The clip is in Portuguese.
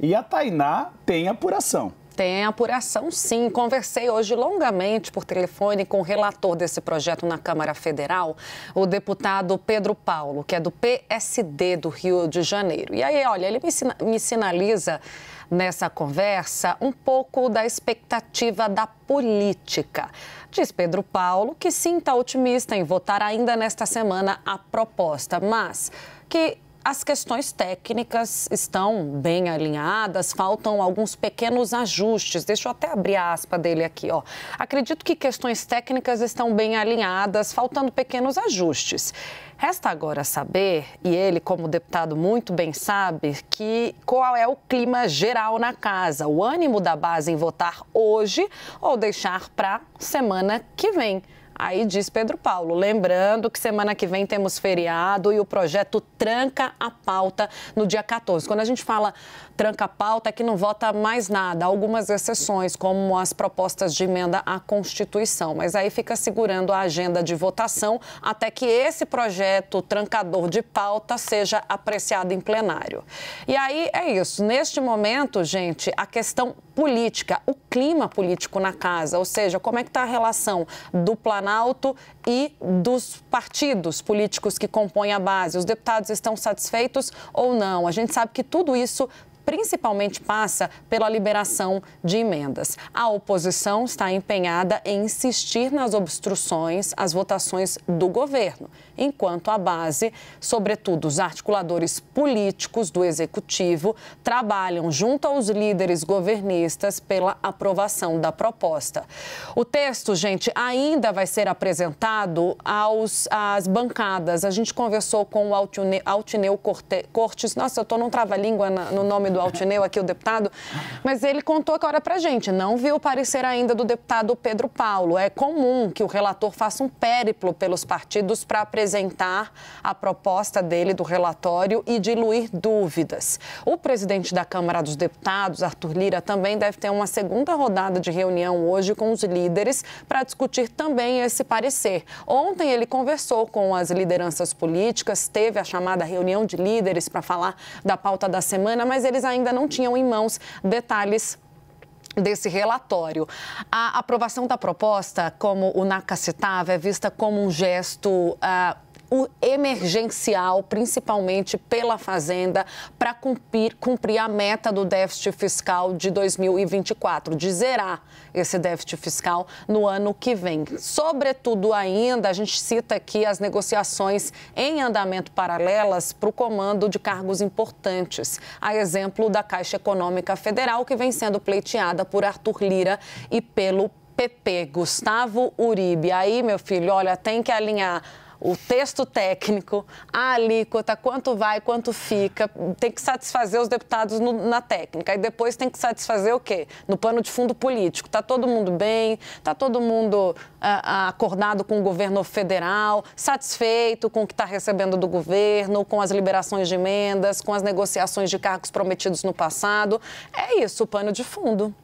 E a Tainá tem apuração. Tem apuração, sim. Conversei hoje longamente por telefone com o relator desse projeto na Câmara Federal, o deputado Pedro Paulo, que é do PSD do Rio de Janeiro. E aí, olha, ele me, sina me sinaliza nessa conversa um pouco da expectativa da política. Diz Pedro Paulo que sim, está otimista em votar ainda nesta semana a proposta, mas que as questões técnicas estão bem alinhadas, faltam alguns pequenos ajustes. Deixa eu até abrir a aspa dele aqui, ó. Acredito que questões técnicas estão bem alinhadas, faltando pequenos ajustes. Resta agora saber, e ele, como deputado, muito bem sabe, que qual é o clima geral na casa, o ânimo da base em votar hoje ou deixar para semana que vem. Aí diz Pedro Paulo, lembrando que semana que vem temos feriado e o projeto tranca a pauta no dia 14. Quando a gente fala tranca a pauta, é que não vota mais nada, algumas exceções, como as propostas de emenda à Constituição. Mas aí fica segurando a agenda de votação até que esse projeto trancador de pauta seja apreciado em plenário. E aí é isso. Neste momento, gente, a questão política, o clima político na casa, ou seja, como é que está a relação do Planalto Planalto e dos partidos políticos que compõem a base. Os deputados estão satisfeitos ou não? A gente sabe que tudo isso principalmente passa pela liberação de emendas. A oposição está empenhada em insistir nas obstruções às votações do governo, enquanto a base, sobretudo os articuladores políticos do executivo, trabalham junto aos líderes governistas pela aprovação da proposta. O texto, gente, ainda vai ser apresentado aos, às bancadas. A gente conversou com o Altineu Cortes. Nossa, eu estou num trava-língua no nome do do Altineu, aqui o deputado, mas ele contou agora para gente, não viu o parecer ainda do deputado Pedro Paulo. É comum que o relator faça um périplo pelos partidos para apresentar a proposta dele do relatório e diluir dúvidas. O presidente da Câmara dos Deputados, Arthur Lira, também deve ter uma segunda rodada de reunião hoje com os líderes para discutir também esse parecer. Ontem ele conversou com as lideranças políticas, teve a chamada reunião de líderes para falar da pauta da semana, mas eles ainda não tinham em mãos detalhes desse relatório. A aprovação da proposta, como o NACA citava, é vista como um gesto uh, o emergencial, principalmente pela Fazenda, para cumprir, cumprir a meta do déficit fiscal de 2024, de zerar esse déficit fiscal no ano que vem. Sobretudo ainda, a gente cita aqui as negociações em andamento paralelas para o comando de cargos importantes, a exemplo da Caixa Econômica Federal, que vem sendo pleiteada por Arthur Lira e pelo PP, Gustavo Uribe. Aí, meu filho, olha, tem que alinhar o texto técnico, a alíquota, quanto vai, quanto fica, tem que satisfazer os deputados no, na técnica. E depois tem que satisfazer o quê? No pano de fundo político. Está todo mundo bem, está todo mundo ah, acordado com o governo federal, satisfeito com o que está recebendo do governo, com as liberações de emendas, com as negociações de cargos prometidos no passado. É isso, o pano de fundo.